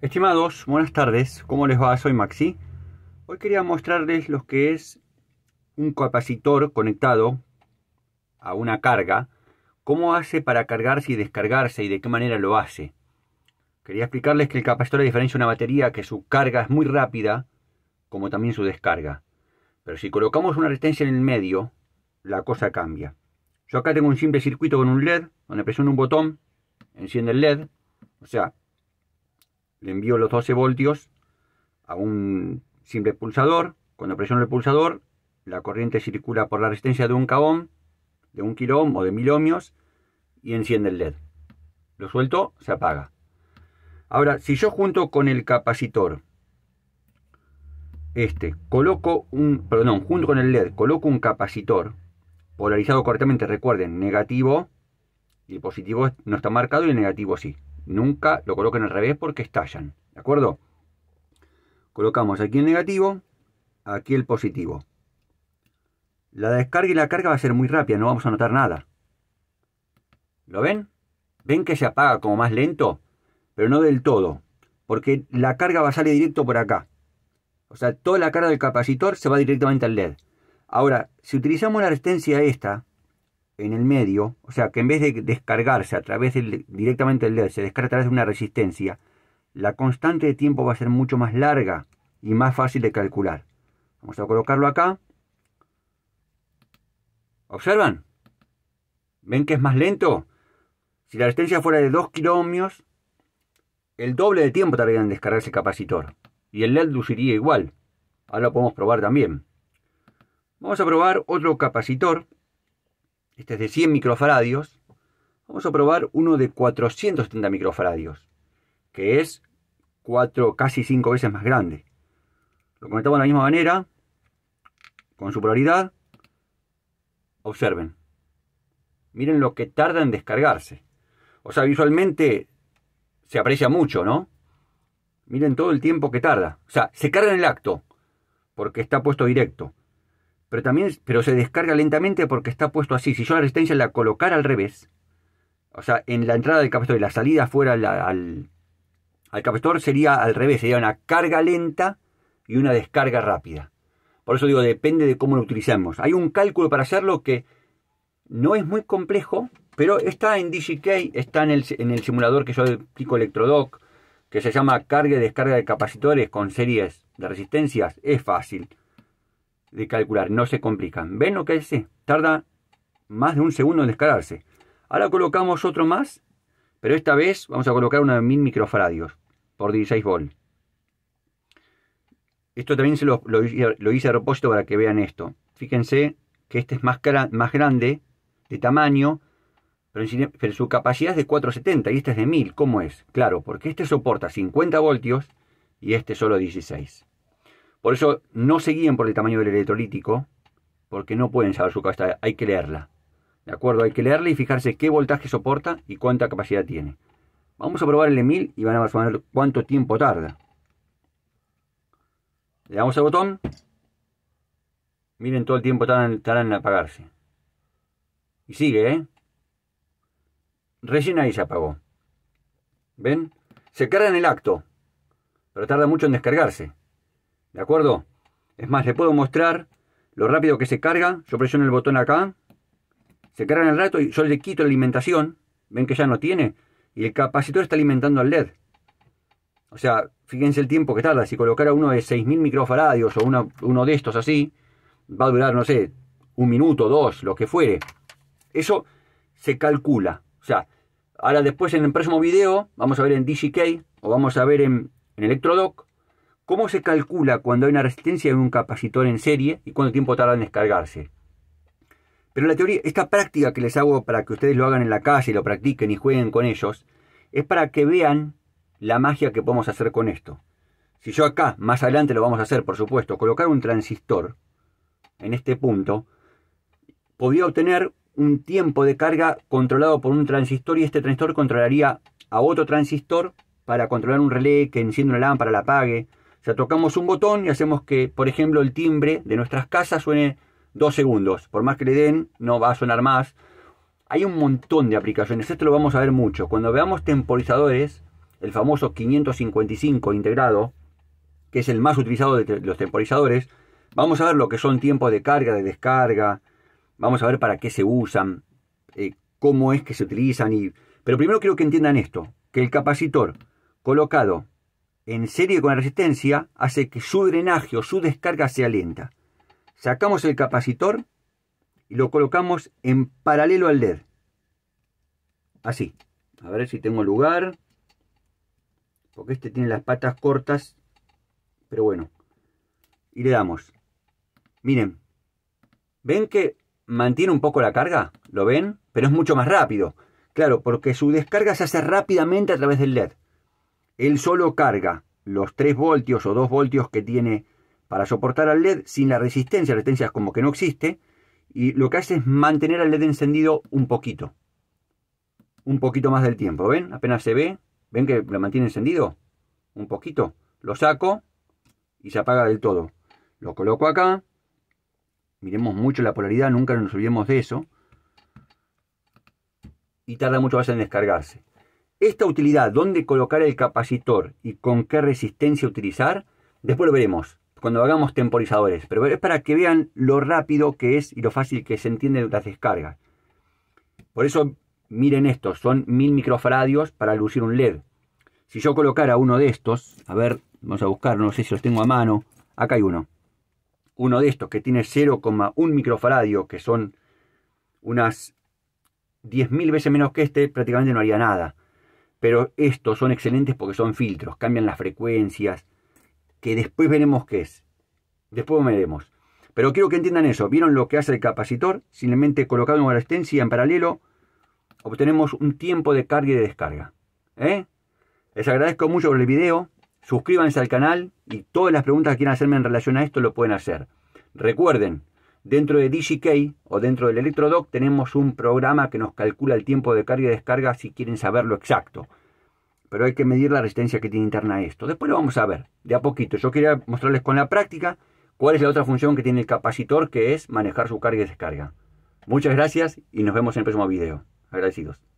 Estimados, buenas tardes, ¿cómo les va? Soy Maxi. Hoy quería mostrarles lo que es un capacitor conectado a una carga, cómo hace para cargarse y descargarse y de qué manera lo hace. Quería explicarles que el capacitor, diferencia a una batería, que su carga es muy rápida, como también su descarga. Pero si colocamos una resistencia en el medio, la cosa cambia. Yo acá tengo un simple circuito con un LED, donde presiono un botón, enciende el LED, o sea, le envío los 12 voltios a un simple pulsador. Cuando presiono el pulsador, la corriente circula por la resistencia de un caón, de un kilo o de mil ohmios, y enciende el LED. Lo suelto, se apaga. Ahora, si yo junto con el capacitor, este, coloco un, perdón, junto con el LED, coloco un capacitor polarizado correctamente, recuerden, negativo y el positivo no está marcado y el negativo sí. Nunca lo coloquen al revés porque estallan. ¿De acuerdo? Colocamos aquí el negativo, aquí el positivo. La descarga y la carga va a ser muy rápida, no vamos a notar nada. ¿Lo ven? ¿Ven que se apaga como más lento? Pero no del todo, porque la carga va a salir directo por acá. O sea, toda la carga del capacitor se va directamente al LED. Ahora, si utilizamos la resistencia esta, en el medio, o sea, que en vez de descargarse a través directamente el LED, se descarga a través de una resistencia, la constante de tiempo va a ser mucho más larga y más fácil de calcular. Vamos a colocarlo acá. ¿Observan? ¿Ven que es más lento? Si la resistencia fuera de 2 kiloohmios el doble de tiempo tardaría en descargarse el capacitor. Y el LED luciría igual. Ahora lo podemos probar también. Vamos a probar otro capacitor este es de 100 microfaradios, vamos a probar uno de 470 microfaradios, que es 4, casi 5 veces más grande. Lo conectamos de la misma manera, con su polaridad. Observen. Miren lo que tarda en descargarse. O sea, visualmente se aprecia mucho, ¿no? Miren todo el tiempo que tarda. O sea, se carga en el acto, porque está puesto directo pero también pero se descarga lentamente porque está puesto así. Si yo la resistencia la colocara al revés, o sea, en la entrada del capacitor y la salida fuera al, al capacitor sería al revés, sería una carga lenta y una descarga rápida. Por eso digo, depende de cómo lo utilicemos. Hay un cálculo para hacerlo que no es muy complejo, pero está en DGK, está en el, en el simulador que yo explico Electrodoc, que se llama carga y descarga de capacitores con series de resistencias. Es fácil de calcular, no se complican. ¿Ven lo que es? Tarda más de un segundo en descargarse. Ahora colocamos otro más, pero esta vez vamos a colocar uno de 1000 microfaradios por 16 volts Esto también se lo, hice a propósito para que vean esto. Fíjense que este es más, grande de tamaño, pero, su capacidad es de 470 y este es de 1000. ¿Cómo es? Claro, porque este soporta 50 voltios y este solo 16. Por eso no se guíen por el tamaño del electrolítico, porque no pueden saber su capacidad, hay que leerla. ¿De acuerdo? Hay que leerla y fijarse qué voltaje soporta y cuánta capacidad tiene. Vamos a probar el E1000 y van a ver cuánto tiempo tarda. Le damos al botón. Miren todo el tiempo tardan, en apagarse. Y sigue, ¿eh? Recién ahí se apagó. ¿Ven? Se carga en el acto, pero tarda mucho en descargarse. ¿De acuerdo? Es más, le puedo mostrar lo rápido que se carga. Yo presiono el botón acá. Se carga en el rato y yo le quito la alimentación. Ven que ya no tiene. Y el capacitor está alimentando al LED. O sea, fíjense el tiempo que tarda. Si colocara uno de 6.000 microfaradios o uno de estos así, va a durar, no sé, un minuto, dos, lo que fuere. Eso se calcula. O sea, ahora después en el próximo video vamos a ver en DCK o vamos a ver en, en ElectroDoc ¿Cómo se calcula cuando hay una resistencia de un capacitor en serie y cuánto tiempo tarda en descargarse? Pero la teoría, esta práctica que les hago para que ustedes lo hagan en la casa y lo practiquen y jueguen con ellos, es para que vean la magia que podemos hacer con esto. Si yo acá, más adelante lo vamos a hacer, por supuesto, colocar un transistor en este punto, podría obtener un tiempo de carga controlado por un transistor y este transistor controlaría a otro transistor para controlar un relé que enciende una lámpara, la apague, o sea, tocamos un botón y hacemos que, por ejemplo, el timbre de nuestras casas suene dos segundos. Por más que le den, no va a sonar más. Hay un montón de aplicaciones, esto lo vamos a ver mucho. Cuando veamos temporizadores, el famoso 555 integrado, que es el más utilizado de los temporizadores, vamos a ver lo que son tiempos de carga, de descarga, vamos a ver para qué se usan, eh, cómo es que se utilizan. Y... Pero primero quiero que entiendan esto, que el capacitor colocado en serie con la resistencia hace que su drenaje o su descarga sea lenta. Sacamos el capacitor y lo colocamos en paralelo al LED. E Así. A ver si tengo lugar. Porque este tiene las patas cortas. Pero bueno. Y le damos. Miren. ¿Ven que mantiene un poco la carga? ¿Lo ven? Pero es mucho más rápido. Claro, porque su descarga se hace rápidamente a través del LED. E él solo carga los 3 voltios o 2 voltios que tiene para soportar al LED sin la resistencia, la resistencia es como que no existe, y lo que hace es mantener al LED encendido un poquito, un poquito más del tiempo, ¿ven? Apenas se ve, ¿ven que lo mantiene encendido? Un poquito, lo saco y se apaga del todo. Lo coloco acá, miremos mucho la polaridad, nunca nos olvidemos de eso, y tarda mucho más en descargarse. Esta utilidad, dónde colocar el capacitor y con qué resistencia utilizar, después lo veremos cuando hagamos temporizadores, pero es para que vean lo rápido que es y lo fácil que se de las descargas. Por eso, miren esto, son 1000 microfaradios para lucir un LED. Si yo colocara uno de estos, a ver, vamos a buscar, no sé si los tengo a mano, acá hay uno. Uno de estos que tiene 0,1 microfaradio, que son unas 10.000 veces menos que este, prácticamente no haría nada. Pero estos son excelentes porque son filtros, cambian las frecuencias, que después veremos qué es. Después veremos. Pero quiero que entiendan eso. ¿Vieron lo que hace el capacitor? Simplemente colocado una resistencia en paralelo, obtenemos un tiempo de carga y de descarga. ¿Eh? Les agradezco mucho por el video. Suscríbanse al canal y todas las preguntas que quieran hacerme en relación a esto lo pueden hacer. Recuerden, Dentro de DJK o dentro del Electrodoc tenemos un programa que nos calcula el tiempo de carga y descarga si quieren saberlo exacto. Pero hay que medir la resistencia que tiene interna esto. Después lo vamos a ver, de a poquito. Yo quería mostrarles con la práctica cuál es la otra función que tiene el capacitor, que es manejar su carga y descarga. Muchas gracias y nos vemos en el próximo video. Agradecidos.